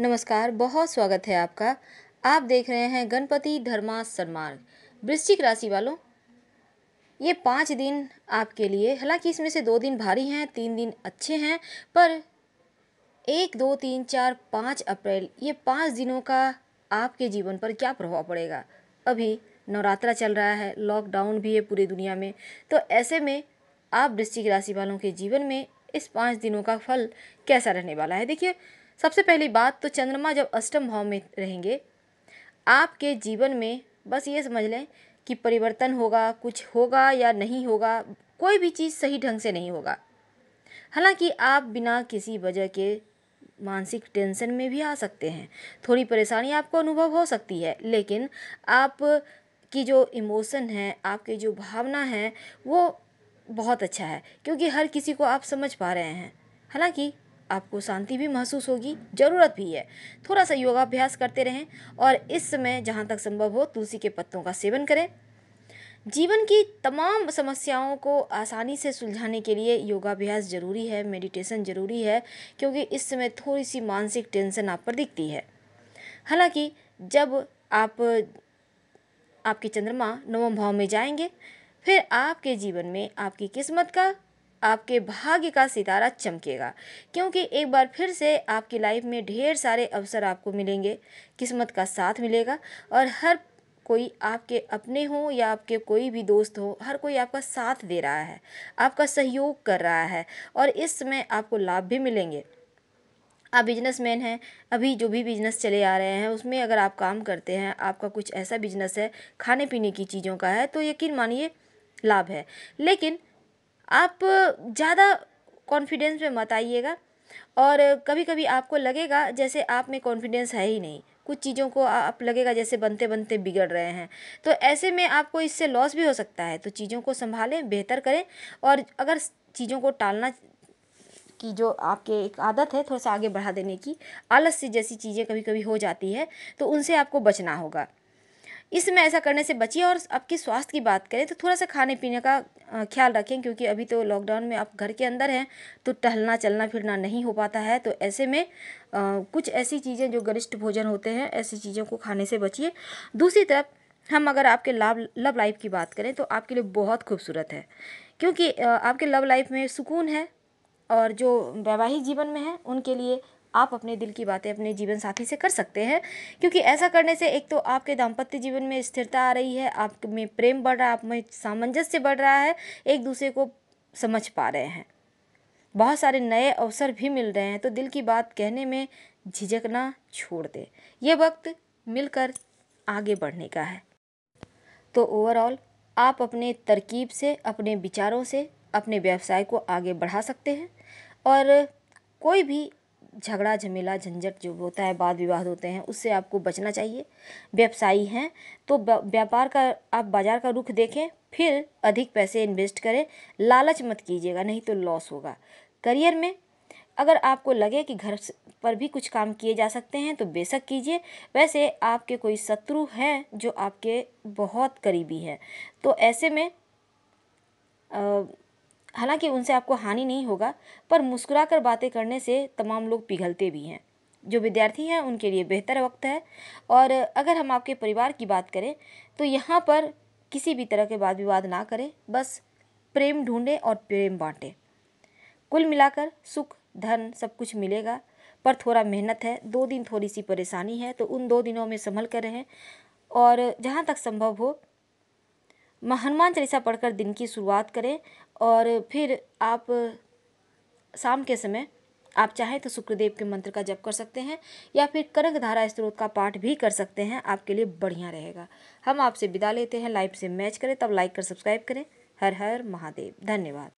नमस्कार बहुत स्वागत है आपका आप देख रहे हैं गणपति धर्मा सन्मार्ग वृश्चिक राशि वालों ये पाँच दिन आपके लिए हालांकि इसमें से दो दिन भारी हैं तीन दिन अच्छे हैं पर एक दो तीन चार पाँच अप्रैल ये पाँच दिनों का आपके जीवन पर क्या प्रभाव पड़ेगा अभी नवरात्रा चल रहा है लॉकडाउन भी है पूरी दुनिया में तो ऐसे में आप वृश्चिक राशि वालों के जीवन में इस पाँच दिनों का फल कैसा रहने वाला है देखिए सबसे पहली बात तो चंद्रमा जब अष्टम भाव में रहेंगे आपके जीवन में बस ये समझ लें कि परिवर्तन होगा कुछ होगा या नहीं होगा कोई भी चीज़ सही ढंग से नहीं होगा हालांकि आप बिना किसी वजह के मानसिक टेंशन में भी आ सकते हैं थोड़ी परेशानी आपको अनुभव हो सकती है लेकिन आप की जो इमोशन है आपकी जो भावना है वो बहुत अच्छा है क्योंकि हर किसी को आप समझ पा रहे हैं हालांकि आपको शांति भी महसूस होगी ज़रूरत भी है थोड़ा सा योगाभ्यास करते रहें और इस समय जहाँ तक संभव हो तुलसी के पत्तों का सेवन करें जीवन की तमाम समस्याओं को आसानी से सुलझाने के लिए योगाभ्यास ज़रूरी है मेडिटेशन ज़रूरी है क्योंकि इस समय थोड़ी सी मानसिक टेंशन आप पर दिखती है हालांकि जब आप आपके चंद्रमा नवम भाव में जाएंगे फिर आपके जीवन में आपकी किस्मत का आपके भाग्य का सितारा चमकेगा क्योंकि एक बार फिर से आपकी लाइफ में ढेर सारे अवसर आपको मिलेंगे किस्मत का साथ मिलेगा और हर कोई आपके अपने हो या आपके कोई भी दोस्त हो हर कोई आपका साथ दे रहा है आपका सहयोग कर रहा है और इस समय आपको लाभ भी मिलेंगे आप बिजनेसमैन हैं अभी जो भी बिजनेस चले आ रहे हैं उसमें अगर आप काम करते हैं आपका कुछ ऐसा बिजनेस है खाने पीने की चीज़ों का है तो यकीन मानिए लाभ है लेकिन आप ज़्यादा कॉन्फिडेंस में मत आइएगा और कभी कभी आपको लगेगा जैसे आप में कॉन्फिडेंस है ही नहीं कुछ चीज़ों को आप लगेगा जैसे बनते बनते बिगड़ रहे हैं तो ऐसे में आपको इससे लॉस भी हो सकता है तो चीज़ों को संभालें बेहतर करें और अगर चीज़ों को टालना की जो आपके एक आदत है थोड़ा सा आगे बढ़ा देने की आलस से जैसी चीज़ें कभी कभी हो जाती है तो उनसे आपको बचना होगा इस समय ऐसा करने से बचिए और आपके स्वास्थ्य की बात करें तो थोड़ा सा खाने पीने का ख्याल रखें क्योंकि अभी तो लॉकडाउन में आप घर के अंदर हैं तो टहलना चलना फिरना नहीं हो पाता है तो ऐसे में आ, कुछ ऐसी चीज़ें जो गरिष्ठ भोजन होते हैं ऐसी चीज़ों को खाने से बचिए दूसरी तरफ हम अगर आपके लव लव लाइफ की बात करें तो आपके लिए बहुत खूबसूरत है क्योंकि आपके लव लाइफ में सुकून है और जो वैवाहिक जीवन में है उनके लिए आप अपने दिल की बातें अपने जीवन साथी से कर सकते हैं क्योंकि ऐसा करने से एक तो आपके दाम्पत्य जीवन में स्थिरता आ रही है आप में प्रेम बढ़ रहा है आप में सामंजस्य बढ़ रहा है एक दूसरे को समझ पा रहे हैं बहुत सारे नए अवसर भी मिल रहे हैं तो दिल की बात कहने में झिझकना छोड़ दें ये वक्त मिलकर आगे बढ़ने का है तो ओवरऑल आप अपने तरकीब से अपने विचारों से अपने व्यवसाय को आगे बढ़ा सकते हैं और कोई भी झगड़ा झमेला झंझट जो होता है वाद विवाद होते हैं उससे आपको बचना चाहिए व्यवसायी हैं तो व्यापार का आप बाज़ार का रुख देखें फिर अधिक पैसे इन्वेस्ट करें लालच मत कीजिएगा नहीं तो लॉस होगा करियर में अगर आपको लगे कि घर पर भी कुछ काम किए जा सकते हैं तो बेशक कीजिए वैसे आपके कोई शत्रु हैं जो आपके बहुत करीबी हैं तो ऐसे में आ, हालांकि उनसे आपको हानि नहीं होगा पर मुस्कुराकर बातें करने से तमाम लोग पिघलते भी हैं जो विद्यार्थी हैं उनके लिए बेहतर वक्त है और अगर हम आपके परिवार की बात करें तो यहाँ पर किसी भी तरह के वाद विवाद ना करें बस प्रेम ढूंढें और प्रेम बांटें कुल मिलाकर सुख धन सब कुछ मिलेगा पर थोड़ा मेहनत है दो दिन थोड़ी सी परेशानी है तो उन दो दिनों में संभल कर रहें और जहाँ तक संभव हो हनुमान चालीसा पढ़कर दिन की शुरुआत करें और फिर आप शाम के समय आप चाहें तो शुक्रदेव के मंत्र का जप कर सकते हैं या फिर कनक धारा स्त्रोत का पाठ भी कर सकते हैं आपके लिए बढ़िया रहेगा हम आपसे विदा लेते हैं लाइव से मैच करें तब लाइक कर सब्सक्राइब करें हर हर महादेव धन्यवाद